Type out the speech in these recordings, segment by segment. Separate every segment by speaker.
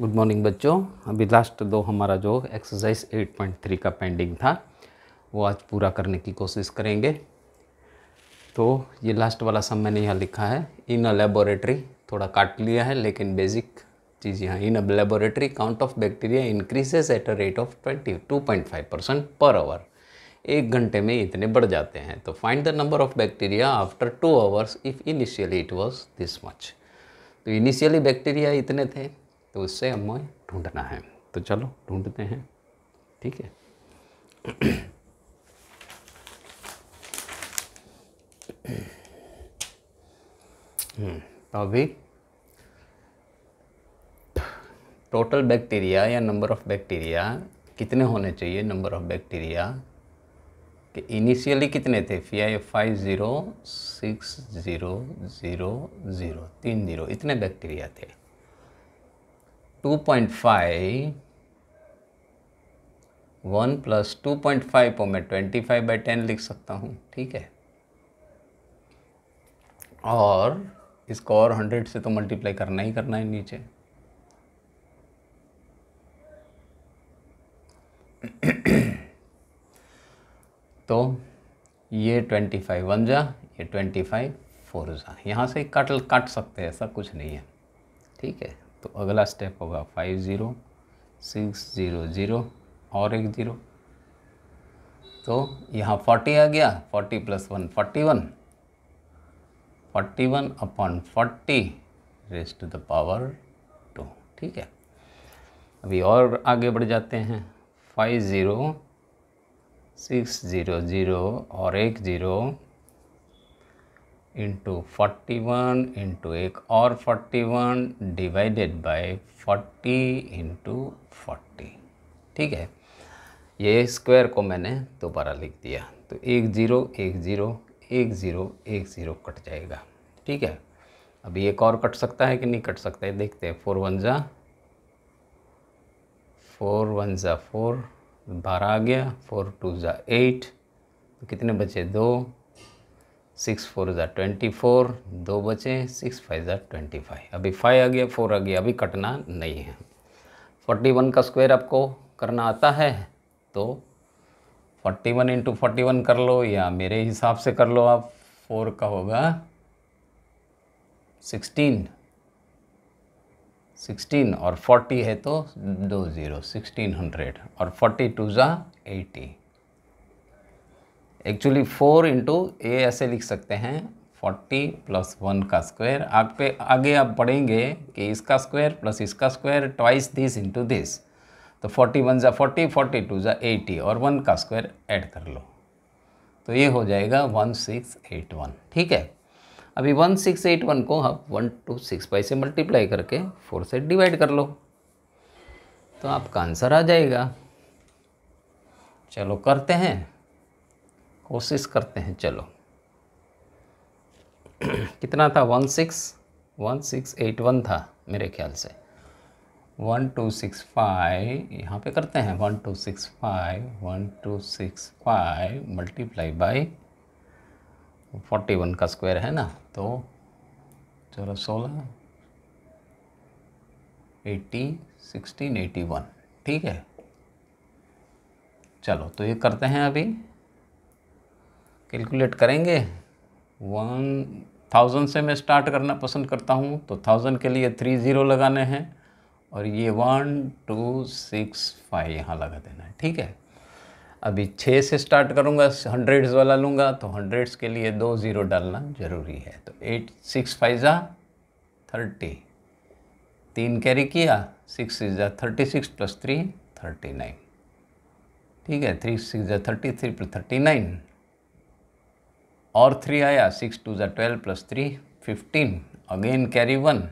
Speaker 1: good morning बच्चों अभी last दो हमारा जो एक्सरसाइज 8.3 का पेंडिंग था वो आज पूरा करने की कोशिश करेंगे तो ये लास्ट वाला सब मैंने यहाँ लिखा है इन अ लेबोरेटरी थोड़ा काट लिया है लेकिन बेसिक चीज़ यहाँ in a laboratory count of bacteria increases at a rate of twenty two point five percent per hour एक घंटे में इतने बढ़ जाते हैं तो find the number of bacteria after two hours if initially it was this much तो initially bacteria इतने थे तो उससे हमें ढूंढना है तो चलो ढूंढते हैं ठीक है हम्म, तो अभी टोटल बैक्टीरिया या नंबर ऑफ़ बैक्टीरिया कितने होने चाहिए नंबर ऑफ़ बैक्टीरिया कि इनिशियली कितने थे फी आई five zero six zero zero zero तीन ज़ीरो इतने बैक्टीरिया थे two point five one plus two point five को मैं ट्वेंटी फाइव बाई टेन लिख सकता हूँ ठीक है और इसको और हंड्रेड से तो मल्टीप्लाई करना ही करना है नीचे तो ये ट्वेंटी फाइव वन जा ये ट्वेंटी फाइव फोर जा यहाँ से काट काट सकते हैं ऐसा कुछ नहीं है ठीक है तो अगला स्टेप होगा five zero six zero zero और एक ज़ीरो तो यहाँ फोर्टी आ गया forty plus one forty one forty one upon forty raised to the power two ठीक है अभी और आगे बढ़ जाते हैं five zero six zero zero और एक zero into forty one into एक और forty one divided by forty into forty ठीक है ये स्क्वायर को मैंने दोबारा लिख दिया तो एक ज़ीरो एक ज़ीरो एक ज़ीरो एक ज़ीरो कट जाएगा ठीक है अभी एक और कट सकता है कि नहीं कट सकता है देखते हैं फोर वन ज़ा फोर वन ज़ा फोर बारह आ गया फोर टू ज़ा एट तो कितने बचे दो सिक्स फोर ज़ा ट्वेंटी फोर दो बचे सिक्स फाइव ज़ा ट्वेंटी फाइव अभी फाइव आ गया फोर आ गया अभी कटना नहीं है फोर्टी वन का स्क्वायर आपको करना आता है तो forty one into forty one कर लो या मेरे हिसाब से कर लो आप फोर का होगा सिक्सटीन सिक्सटीन और फोर्टी है तो दो ज़ीरो सिक्सटीन हंड्रेड और फोर्टी टू ज़ा eighty actually four into A ऐसे लिख सकते हैं फोर्टी प्लस वन का स्क्वायर आग पे आगे आप पढ़ेंगे कि इसका स्क्वायर प्लस इसका square twice this into this तो फोर्टी वन ज़ा फोर्टी फोर्टी टू ज़ा एटी और वन का स्क्वायर ऐड कर लो तो ये हो जाएगा वन सिक्स एट वन ठीक है अभी वन सिक्स एट वन को आप वन टू सिक्स फाइव से मल्टीप्लाई करके फोर से डिवाइड कर लो तो आपका आंसर आ जाएगा चलो करते हैं कोशिश करते हैं चलो कितना था one six one six eight one था मेरे ख्याल से वन टू सिक्स फाइव यहाँ पे करते हैं one two six five one two six five multiply by forty one का स्क्वायर है ना तो चलो सोलह एट्टी सिक्सटीन एटी वन ठीक है चलो तो ये करते हैं अभी कैलकुलेट करेंगे वन थाउजेंड से मैं स्टार्ट करना पसंद करता हूँ तो थाउजेंड के लिए थ्री ज़ीरो लगाने हैं और ये वन टू सिक्स फाइव यहाँ लगा देना है ठीक है अभी छः से स्टार्ट करूँगा हंड्रेड्स वाला लूँगा तो हंड्रेड्स के लिए दो ज़ीरो डालना ज़रूरी है तो एट सिक्स फाइव ज़ा थर्टी तीन कैरी किया सिक्स ज़ा thirty six plus three thirty nine ठीक है थ्री सिक्स ज़ा thirty three plus thirty nine और थ्री आया सिक्स टू जै twelve plus three fifteen again carry one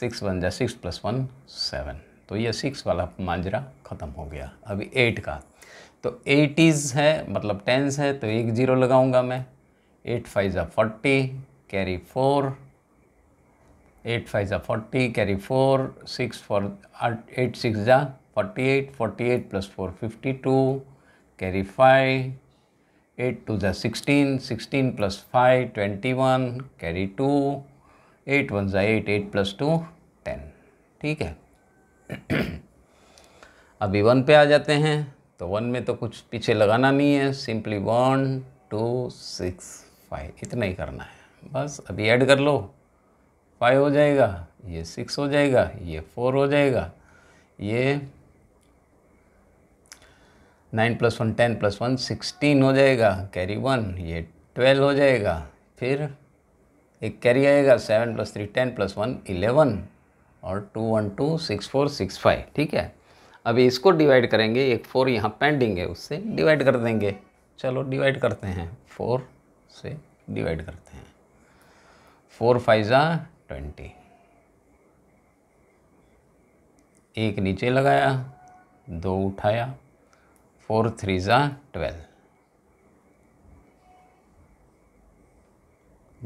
Speaker 1: six one ज़ा सिक्स प्लस वन सेवन तो ये सिक्स वाला मांजरा ख़त्म हो गया अभी एट का तो एट इज़ है मतलब टेंस है तो एक जीरो लगाऊंगा मैं एट फाइव ज़ा forty carry four eight five ज़ा forty carry four six four eight six ज़ा forty eight forty eight plus four fifty two carry five 8 to the 16, 16 plus 5, 21, carry 2, 8 1 the 8, 8 plus two ten ठीक है अभी one पे आ जाते हैं तो one में तो कुछ पीछे लगाना नहीं है simply one two six five इतना ही करना है बस अभी ऐड कर लो फाइव हो जाएगा ये सिक्स हो जाएगा ये फोर हो जाएगा ये nine plus one ten plus one sixteen हो जाएगा कैरी वन ये ट्वेल्व हो जाएगा फिर एक कैरी आएगा seven plus three ten plus one eleven और two one two six four six five ठीक है अभी इसको डिवाइड करेंगे एक फोर यहाँ पेंडिंग है उससे डिवाइड कर देंगे चलो डिवाइड करते हैं फोर से डिवाइड करते हैं फोर फाइजा ट्वेंटी एक नीचे लगाया दो उठाया फोर थ्री ज़ा ट्वेल्व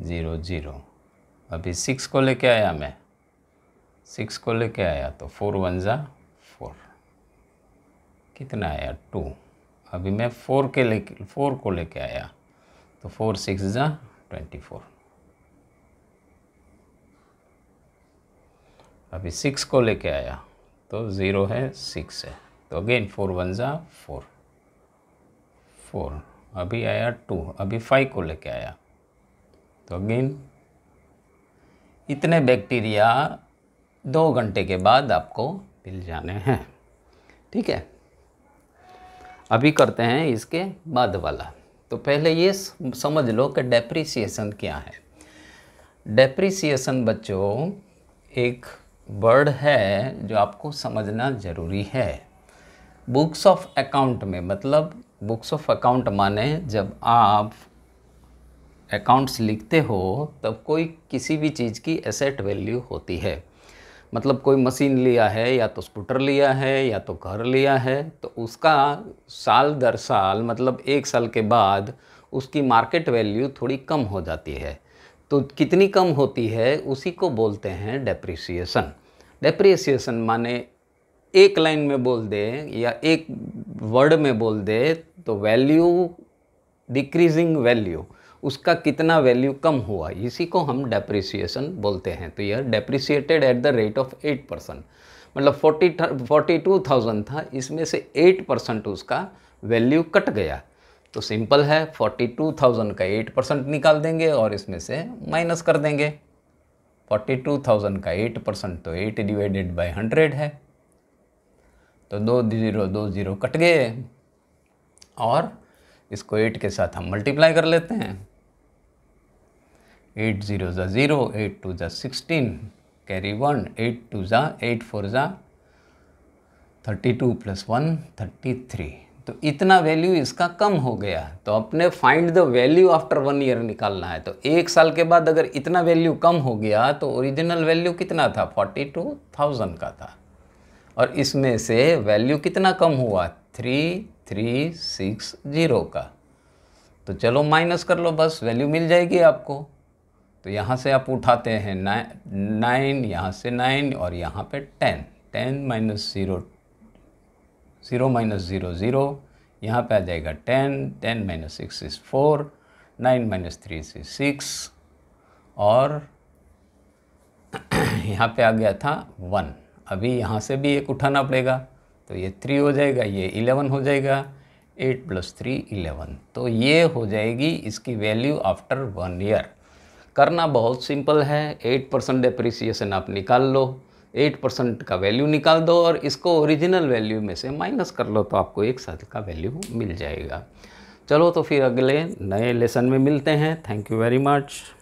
Speaker 1: ज़ीरो ज़ीरो अभी सिक्स को लेके आया मैं सिक्स को लेके आया तो फोर वन ज़ा फोर कितना आया टू अभी मैं फोर के ले फोर को लेके आया तो फोर सिक्स ज़ा ट्वेंटी फोर अभी सिक्स को लेके आया तो ज़ीरो है सिक्स है तो अगेन फोर वन ज़ा फोर फोर अभी आया टू अभी फाइव को लेके आया तो अगेन इतने बैक्टीरिया दो घंटे के बाद आपको मिल जाने हैं ठीक है अभी करते हैं इसके बाद वाला तो पहले ये समझ लो कि डेप्रिसिएशन क्या है डेप्रिसिएशन बच्चों एक वर्ड है जो आपको समझना ज़रूरी है बुक्स ऑफ अकाउंट में मतलब बुक्स ऑफ अकाउंट माने जब आप अकाउंट्स लिखते हो तब कोई किसी भी चीज़ की एसेट वैल्यू होती है मतलब कोई मशीन लिया है या तो स्कूटर लिया है या तो घर लिया है तो उसका साल दर साल मतलब एक साल के बाद उसकी मार्केट वैल्यू थोड़ी कम हो जाती है तो कितनी कम होती है उसी को बोलते हैं डेप्रिसिएशन डेप्रिसिएशन माने एक लाइन में बोल दे या एक वर्ड में बोल दे तो वैल्यू डिक्रीजिंग वैल्यू उसका कितना वैल्यू कम हुआ इसी को हम डेप्रिसिएशन बोलते हैं तो यह depreciated at the rate of eight percent मतलब फोर्टी फोर्टी टू थाउजेंड था इसमें से एट परसेंट उसका वैल्यू कट गया तो सिंपल है फोर्टी टू थाउजेंड का एट परसेंट निकाल देंगे और इसमें से माइनस कर देंगे फोर्टी टू थाउजेंड का एट परसेंट तो एट डिवाइडेड बाई हंड्रेड है तो दो ज़ीरो दो ज़ीरो कट गए और इसको एट के साथ हम मल्टीप्लाई कर लेते हैं एट ज़ीरो ज़ा ज़ीरो एट टू ज़ा sixteen carry one eight two ज़ा एट फोर ज़ा thirty two plus one thirty three तो इतना वैल्यू इसका कम हो गया तो अपने find the value after one year निकालना है तो एक साल के बाद अगर इतना वैल्यू कम हो गया तो ओरिजिनल वैल्यू कितना था फोर्टी टू थाउजेंड का था और इसमें से वैल्यू कितना कम हुआ थ्री थ्री सिक्स ज़ीरो का तो चलो माइनस कर लो बस वैल्यू मिल जाएगी आपको तो यहाँ से आप उठाते हैं नाइन यहाँ से नाइन और यहाँ पे ten ten minus zero zero minus zero zero यहाँ पे आ जाएगा ten ten minus six is four nine minus three is six और यहाँ पे आ गया था वन अभी यहाँ से भी एक उठाना पड़ेगा तो ये थ्री हो जाएगा ये इलेवन हो जाएगा एट प्लस थ्री इलेवन तो ये हो जाएगी इसकी वैल्यू आफ्टर वन ईयर करना बहुत सिंपल है एट परसेंट डिप्रिसिएशन आप निकाल लो एट परसेंट का वैल्यू निकाल दो और इसको ओरिजिनल वैल्यू में से माइनस कर लो तो आपको एक साल का वैल्यू मिल जाएगा चलो तो फिर अगले नए लेसन में मिलते हैं थैंक यू वेरी मच